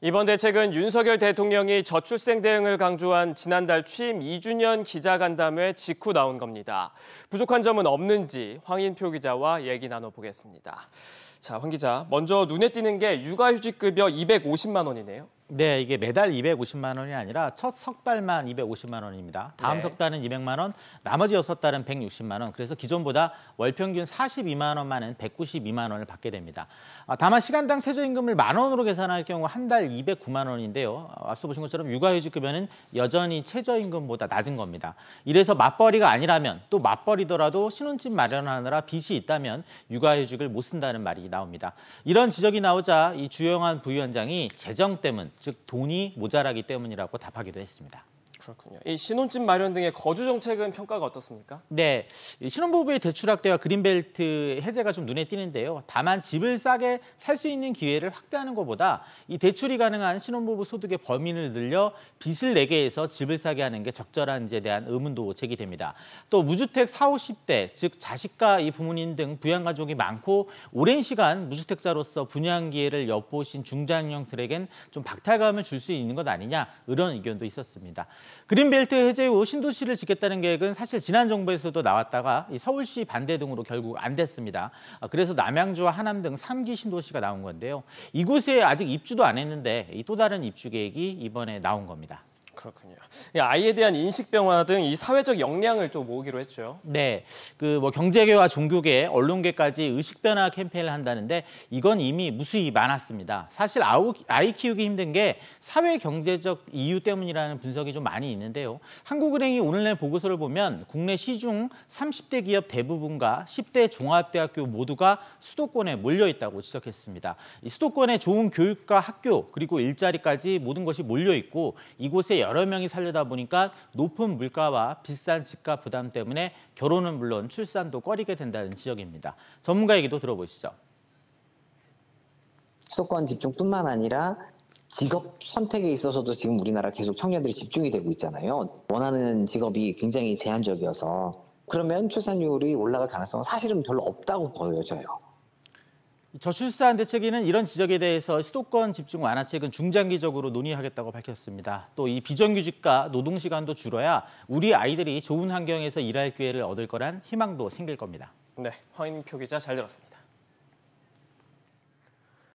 이번 대책은 윤석열 대통령이 저출생 대응을 강조한 지난달 취임 2주년 기자간담회 직후 나온 겁니다. 부족한 점은 없는지 황인표 기자와 얘기 나눠보겠습니다. 자, 황 기자, 먼저 눈에 띄는 게 육아휴직급여 250만 원이네요. 네, 이게 매달 250만 원이 아니라 첫 석 달만 250만 원입니다. 다음 네. 석 달은 200만 원, 나머지 여섯 달은 160만 원. 그래서 기존보다 월 평균 42만 원만은 192만 원을 받게 됩니다. 아, 다만 시간당 최저임금을 만 원으로 계산할 경우 한 달 209만 원인데요. 앞서 보신 것처럼 육아휴직급여는 여전히 최저임금보다 낮은 겁니다. 이래서 맞벌이가 아니라면 또 맞벌이더라도 신혼집 마련하느라 빚이 있다면 육아휴직을 못 쓴다는 말이 나옵니다. 이런 지적이 나오자 이 주영환 부위원장이 재정 때문, 즉 돈이 모자라기 때문이라고 답하기도 했습니다. 그렇군요. 이 신혼집 마련 등의 거주 정책은 평가가 어떻습니까? 네, 신혼부부의 대출 확대와 그린벨트 해제가 좀 눈에 띄는데요. 다만 집을 싸게 살 수 있는 기회를 확대하는 것보다 이 대출이 가능한 신혼부부 소득의 범위를 늘려 빚을 내게 해서 집을 싸게 하는 게 적절한지에 대한 의문도 제기됩니다. 또 무주택 4, 50대, 즉 자식과 이 부모님 등 부양가족이 많고 오랜 시간 무주택자로서 분양 기회를 엿보신 중장년들에겐 좀 박탈감을 줄 수 있는 것 아니냐 이런 의견도 있었습니다. 그린벨트 해제 후 신도시를 짓겠다는 계획은 사실 지난 정부에서도 나왔다가 서울시 반대 등으로 결국 안 됐습니다. 아, 그래서 남양주와 하남 등 3기 신도시가 나온 건데요. 이곳에 아직 입주도 안 했는데 또 다른 입주 계획이 이번에 나온 겁니다. 그렇군요. 예, 아이에 대한 인식 변화 등 이 사회적 역량을 또 모으기로 했죠. 네, 그 뭐 경제계와 종교계, 언론계까지 의식 변화 캠페인을 한다는데 이건 이미 무수히 많았습니다. 사실 아우, 아이 키우기 힘든 게 사회 경제적 이유 때문이라는 분석이 좀 많이 있는데요. 한국은행이 오늘 날 보고서를 보면 국내 시중 30대 기업 대부분과 10대 종합대학교 모두가 수도권에 몰려 있다고 지적했습니다. 수도권에 좋은 교육과 학교 그리고 일자리까지 모든 것이 몰려 있고 이곳에 여러 여러 명이 살려다 보니까 높은 물가와 비싼 집값 부담 때문에 결혼은 물론 출산도 꺼리게 된다는 지적입니다. 전문가 얘기도 들어보시죠. 수도권 집중뿐만 아니라 직업 선택에 있어서도 지금 우리나라 계속 청년들이 집중이 되고 있잖아요. 원하는 직업이 굉장히 제한적이어서 그러면 출산율이 올라갈 가능성은 사실은 별로 없다고 보여져요. 저출산 대책위는 이런 지적에 대해서 수도권 집중 완화책은 중장기적으로 논의하겠다고 밝혔습니다. 또 이 비정규직과 노동시간도 줄어야 우리 아이들이 좋은 환경에서 일할 기회를 얻을 거란 희망도 생길 겁니다. 네, 황인표 기자 잘 들었습니다.